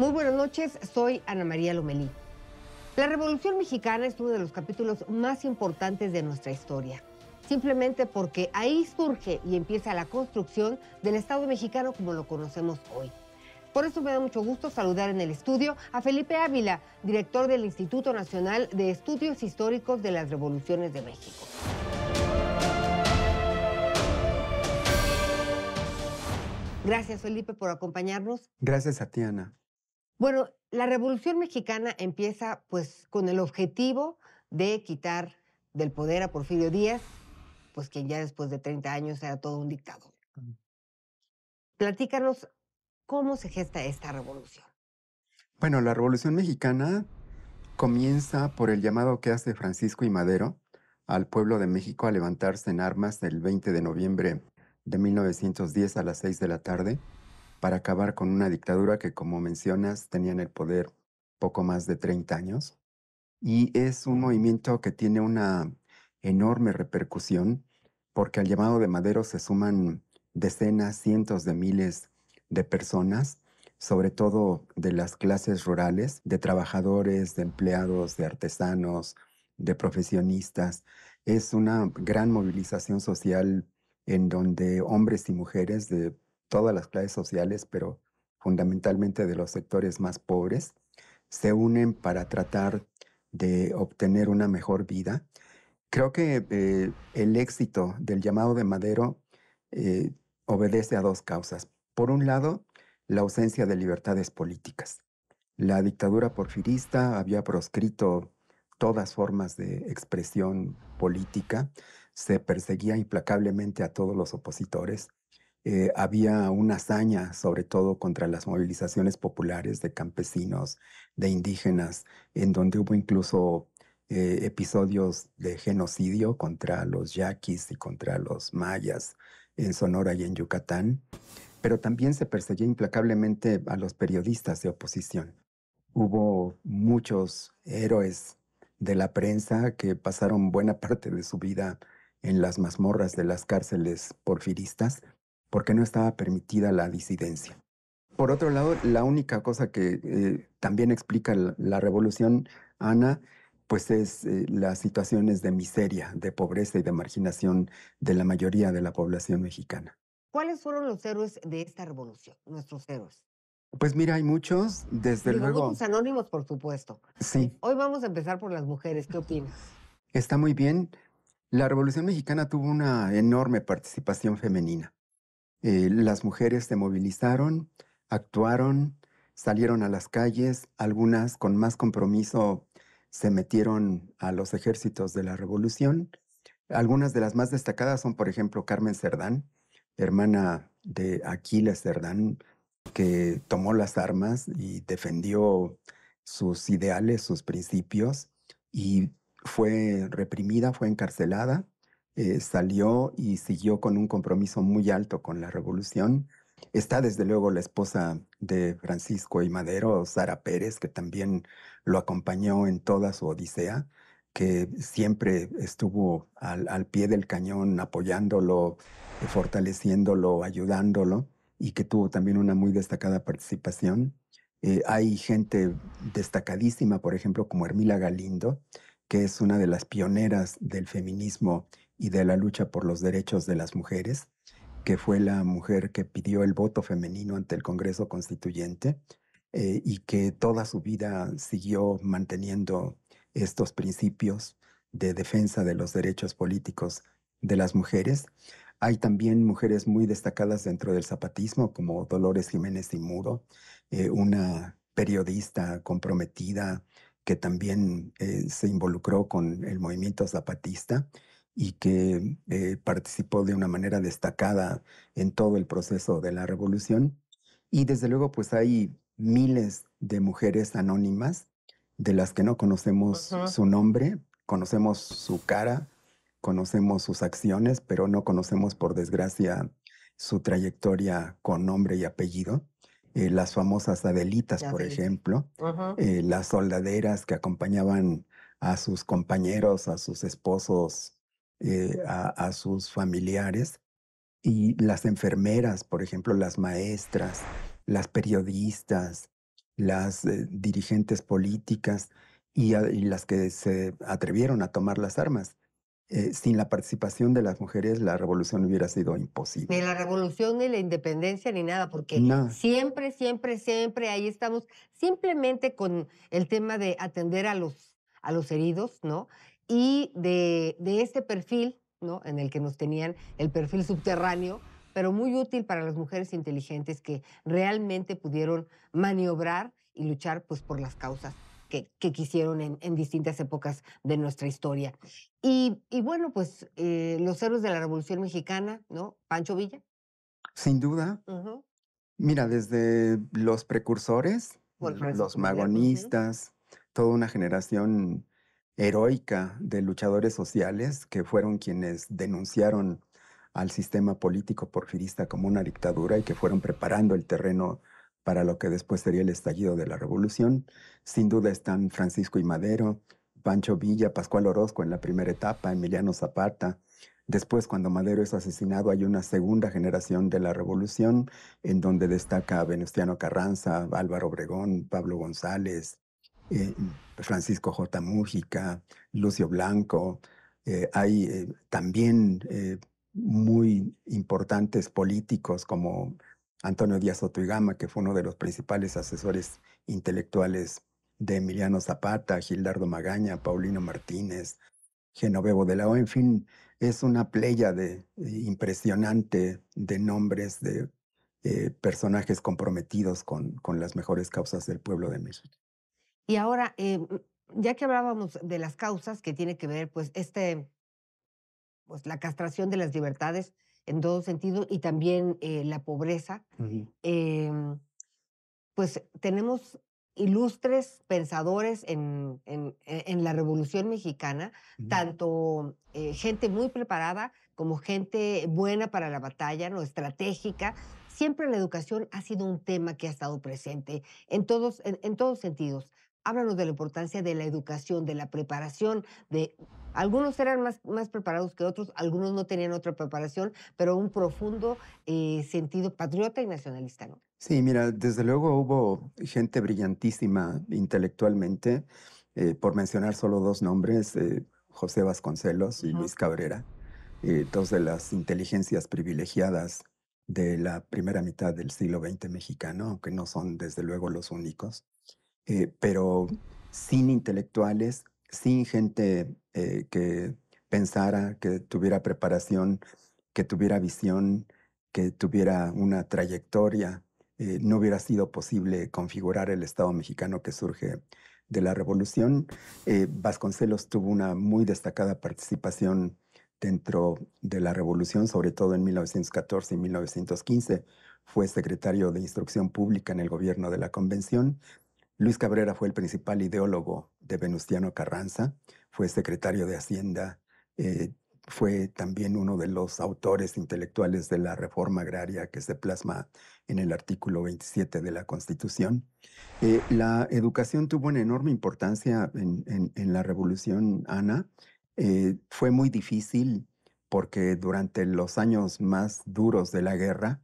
Muy buenas noches, soy Ana María Lomelí. La Revolución Mexicana es uno de los capítulos más importantes de nuestra historia, simplemente porque ahí surge y empieza la construcción del Estado mexicano como lo conocemos hoy. Por eso me da mucho gusto saludar en el estudio a Felipe Ávila, director del Instituto Nacional de Estudios Históricos de las Revoluciones de México. Gracias, Felipe, por acompañarnos. Gracias a ti, bueno, la Revolución Mexicana empieza pues con el objetivo de quitar del poder a Porfirio Díaz, pues quien ya después de 30 años era todo un dictador. Mm. Platícanos cómo se gesta esta revolución. Bueno, la Revolución Mexicana comienza por el llamado que hace Francisco y Madero al pueblo de México a levantarse en armas el 20 de noviembre de 1910 a las 6 de la tarde para acabar con una dictadura que, como mencionas, tenía en el poder poco más de 30 años. Y es un movimiento que tiene una enorme repercusión porque al llamado de Madero se suman decenas, cientos de miles de personas, sobre todo de las clases rurales, de trabajadores, de empleados, de artesanos, de profesionistas. Es una gran movilización social en donde hombres y mujeres de todas las clases sociales, pero fundamentalmente de los sectores más pobres, se unen para tratar de obtener una mejor vida. Creo que eh, el éxito del llamado de Madero eh, obedece a dos causas. Por un lado, la ausencia de libertades políticas. La dictadura porfirista había proscrito todas formas de expresión política, se perseguía implacablemente a todos los opositores, eh, había una hazaña, sobre todo contra las movilizaciones populares de campesinos, de indígenas, en donde hubo incluso eh, episodios de genocidio contra los yaquis y contra los mayas en Sonora y en Yucatán. Pero también se perseguía implacablemente a los periodistas de oposición. Hubo muchos héroes de la prensa que pasaron buena parte de su vida en las mazmorras de las cárceles porfiristas porque no estaba permitida la disidencia. Por otro lado, la única cosa que eh, también explica la, revolución, Ana, pues es eh, las situaciones de miseria, de pobreza y de marginación de la mayoría de la población mexicana. ¿Cuáles fueron los héroes de esta revolución, nuestros héroes? Pues mira, hay muchos, desde luego. Los anónimos, por supuesto. Sí. Eh, hoy vamos a empezar por las mujeres. ¿Qué opinas? Está muy bien. La Revolución Mexicana tuvo una enorme participación femenina. Eh, las mujeres se movilizaron, actuaron, salieron a las calles, algunas con más compromiso se metieron a los ejércitos de la revolución. Algunas de las más destacadas son, por ejemplo, Carmen Cerdán, hermana de Aquiles Cerdán, que tomó las armas y defendió sus ideales, sus principios, y fue reprimida, fue encarcelada, eh, salió y siguió con un compromiso muy alto con la revolución. Está desde luego la esposa de Francisco y Madero, Sara Pérez, que también lo acompañó en toda su odisea, que siempre estuvo al, pie del cañón apoyándolo, eh, fortaleciéndolo, ayudándolo y que tuvo también una muy destacada participación. Eh, hay gente destacadísima, por ejemplo, como Hermila Galindo, que es una de las pioneras del feminismo y de la lucha por los derechos de las mujeres, que fue la mujer que pidió el voto femenino ante el Congreso Constituyente eh, y que toda su vida siguió manteniendo estos principios de defensa de los derechos políticos de las mujeres. Hay también mujeres muy destacadas dentro del zapatismo, como Dolores Jiménez y Muro, eh, una periodista comprometida, que también eh, se involucró con el movimiento zapatista y que eh, participó de una manera destacada en todo el proceso de la revolución. Y desde luego, pues hay miles de mujeres anónimas de las que no conocemos su nombre, conocemos su cara, conocemos sus acciones, pero no conocemos, por desgracia, su trayectoria con nombre y apellido. Eh, las famosas Adelitas, por ejemplo, eh, las soldaderas que acompañaban a sus compañeros, a sus esposos, eh, a, sus familiares, y las enfermeras, por ejemplo, las maestras, las periodistas, las dirigentes políticas y las que se atrevieron a tomar las armas. Eh, sin la participación de las mujeres la revolución hubiera sido imposible. Ni la revolución, ni la independencia, ni nada, porque siempre, siempre, siempre ahí estamos, simplemente con el tema de atender a los, a los heridos, ¿no? Y de, de este perfil, ¿no? En el que nos tenían el perfil subterráneo, pero muy útil para las mujeres inteligentes que realmente pudieron maniobrar y luchar pues, por las causas que, quisieron en, distintas épocas de nuestra historia. Y, bueno, pues eh, los héroes de la Revolución Mexicana, ¿no? Pancho Villa. Sin duda. Mira, desde los precursores, los magonistas, toda una generación heroica de luchadores sociales que fueron quienes denunciaron al sistema político porfirista como una dictadura y que fueron preparando el terreno para lo que después sería el estallido de la revolución. Sin duda están Francisco y Madero, Pancho Villa, Pascual Orozco en la primera etapa, Emiliano Zapata. Después, cuando Madero es asesinado, hay una segunda generación de la revolución en donde destaca Venustiano Carranza, Álvaro Obregón, Pablo González, eh, Francisco J. Mújica, Lucio Blanco. Eh, hay eh, también muy importantes políticos como Antonio Díaz Gama, que fue uno de los principales asesores intelectuales de Emiliano Zapata, Gildardo Magaña, Paulino Martínez, Genovevo de la O, en fin, es una playa de, eh, impresionante de nombres de eh, personajes comprometidos con, con, las mejores causas del pueblo de México. Y ahora, eh, mm, ya que hablábamos de las causas que tiene que ver, pues, este, pues, la castración de las libertades, en todo sentido y también eh, la pobreza, em, pues tenemos ilustres pensadores en, e, la Revolución Mexicana, tanto eh, gente muy preparada como gente buena para la batalla, no estratégica. Siempre la educación ha sido un tema que ha estado presente en todos, en, en todos sentidos háblanos de la importancia de la educación, de la preparación, de algunos eran más, más preparados que otros, algunos no tenían otra preparación, pero un profundo eh, sentido patriota y nacionalista. ¿no? Sí, mira, desde luego hubo gente brillantísima intelectualmente, eh, por mencionar solo dos nombres, eh, José Vasconcelos y Luis Cabrera, dos de las inteligencias privilegiadas de la primera mitad del siglo XX mexicano, aunque no son desde luego los únicos. Eh, pero sin intelectuales, sin gente eh, que pensara, que tuviera preparación, que tuviera visión, que tuviera una trayectoria, eh, no hubiera sido posible configurar el Estado mexicano que surge de la revolución. Vasconcelos tuvo una muy destacada participación dentro de la revolución, sobre todo en 1914 y 1915. Fue secretario de Instrucción Pública en el gobierno de la Convención Luis Cabrera fue el principal ideólogo de Venustiano Carranza, fue secretario de Hacienda, eh, fue también uno de los autores intelectuales de la reforma agraria que se plasma en el artículo 27 de la Constitución. Eh, la educación tuvo una enorme importancia en, la Revolución Ana. Eh, fue muy difícil porque durante los años más duros de la guerra,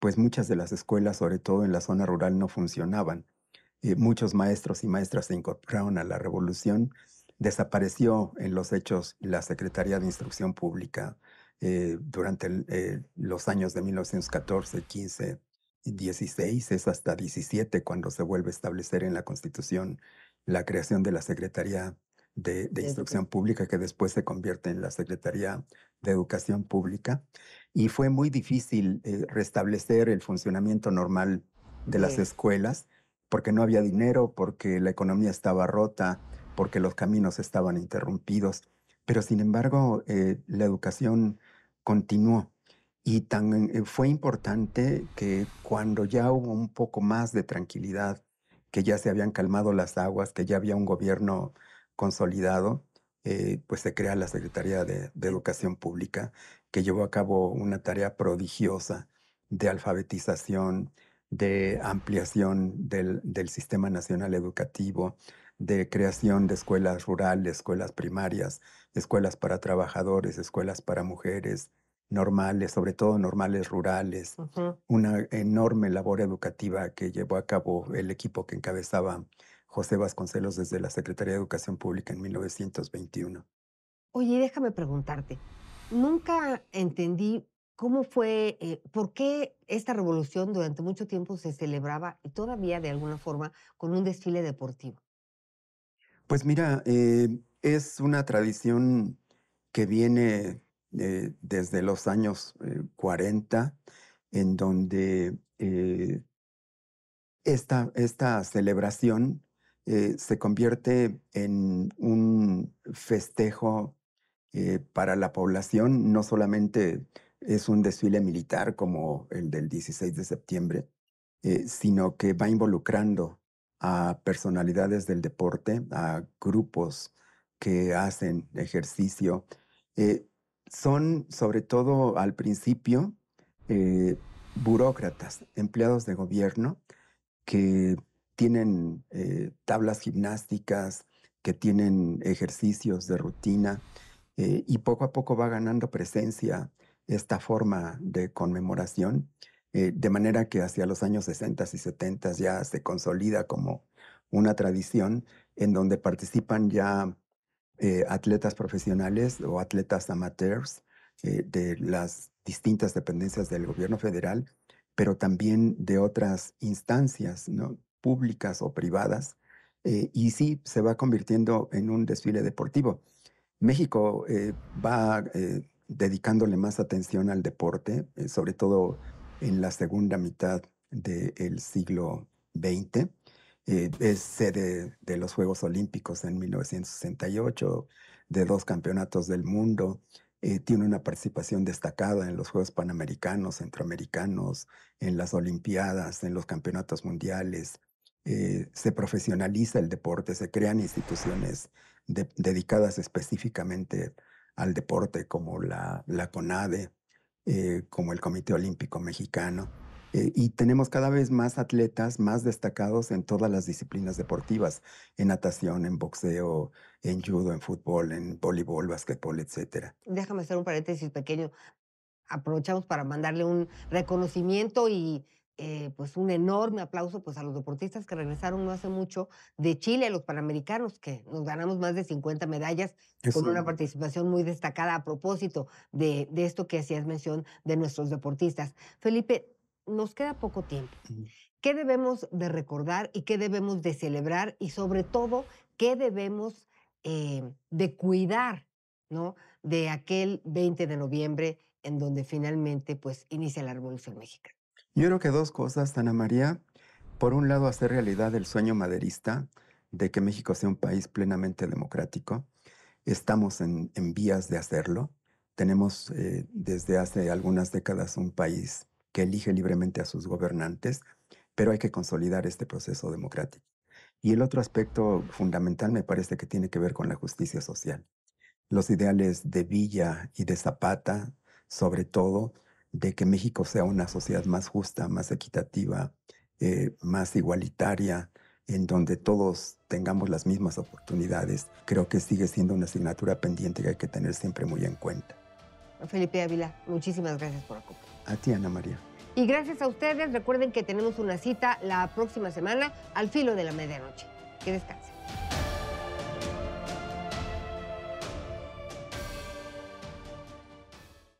pues muchas de las escuelas, sobre todo en la zona rural, no funcionaban. Eh, muchos maestros y maestras se incorporaron a la revolución, desapareció en los hechos la Secretaría de Instrucción Pública eh, durante eh, los años de 1914, 15, y 16, es hasta 17 cuando se vuelve a establecer en la Constitución la creación de la Secretaría de, Instrucción Pública, que después se convierte en la Secretaría de Educación Pública. Y fue muy difícil restablecer el funcionamiento normal de las escuelas porque no había dinero, porque la economía estaba rota, porque los caminos estaban interrumpidos. Pero sin embargo, eh, la educación continuó. Y tan, eh, fue importante que cuando ya hubo un poco más de tranquilidad, que ya se habían calmado las aguas, que ya había un gobierno consolidado, eh, pues se crea la Secretaría de, de, Educación Pública, que llevó a cabo una tarea prodigiosa de alfabetización, de ampliación del, del sistema nacional educativo, de creación de escuelas rurales, escuelas primarias, escuelas para trabajadores, escuelas para mujeres, normales, sobre todo normales rurales, una enorme labor educativa que llevó a cabo el equipo que encabezaba José Vasconcelos desde la Secretaría de Educación Pública en 1921. Oye, déjame preguntarte, nunca entendí ¿Cómo fue, eh, por qué esta revolución durante mucho tiempo se celebraba y todavía de alguna forma con un desfile deportivo? Pues mira, eh, es una tradición que viene eh, desde los años 40, en donde esta, esta, celebración se convierte en un festejo para la población, no solamente es un desfile militar como el del 16 de septiembre, eh, sino que va involucrando a personalidades del deporte, a grupos que hacen ejercicio. Eh, son, sobre todo al principio, eh, burócratas, empleados de gobierno, que tienen tablas gimnásticas, que tienen ejercicios de rutina, y poco a poco va ganando presencia esta forma de conmemoración, eh, de manera que hacia los años 60 y 70 ya se consolida como una tradición en donde participan ya eh, atletas profesionales o atletas amateurs eh, de las distintas dependencias del gobierno federal, pero también de otras instancias ¿no? públicas o privadas. y sí, se va convirtiendo en un desfile deportivo. México va dedicándole más atención al deporte, eh, sobre todo en la segunda mitad del siglo XX. Eh, es sede de los Juegos Olímpicos en 1968, de dos campeonatos del mundo. Eh, tiene una participación destacada en los Juegos Panamericanos, Centroamericanos, en las Olimpiadas, en los campeonatos mundiales. se profesionaliza el deporte, se crean instituciones dedicadas específicamente al deporte, como la, la CONADE, eh, como el Comité Olímpico Mexicano. Eh, y tenemos cada vez más atletas más destacados en todas las disciplinas deportivas, en natación, en boxeo, en judo, en fútbol, en voleibol, básquetbol, etc. Déjame hacer un paréntesis pequeño. Aprovechamos para mandarle un reconocimiento y eh, pues un enorme aplauso pues a los deportistas que regresaron no hace mucho de Chile, a los Panamericanos, que nos ganamos más de 50 medallas con una participación muy destacada a propósito de, esto que hacías mención de nuestros deportistas. Felipe, nos queda poco tiempo. ¿Qué debemos de recordar y qué debemos de celebrar y sobre todo qué debemos eh, de cuidar ¿no? de aquel 20 de noviembre en donde finalmente pues inicia la Revolución Mexicana? Yo creo que dos cosas, Ana María. Por un lado, hacer realidad el sueño maderista de que México sea un país plenamente democrático. Estamos en, vías de hacerlo. Tenemos eh, desde hace algunas décadas un país que elige libremente a sus gobernantes, pero hay que consolidar este proceso democrático. Y el otro aspecto fundamental me parece que tiene que ver con la justicia social. Los ideales de Villa y de Zapata, sobre todo, de que México sea una sociedad más justa, más equitativa, eh, más igualitaria, en donde todos tengamos las mismas oportunidades, creo que sigue siendo una asignatura pendiente que hay que tener siempre muy en cuenta. Felipe Ávila, muchísimas gracias por acompañar. A ti, Ana María. Y gracias a ustedes, recuerden que tenemos una cita la próxima semana al filo de la medianoche. Que descansen.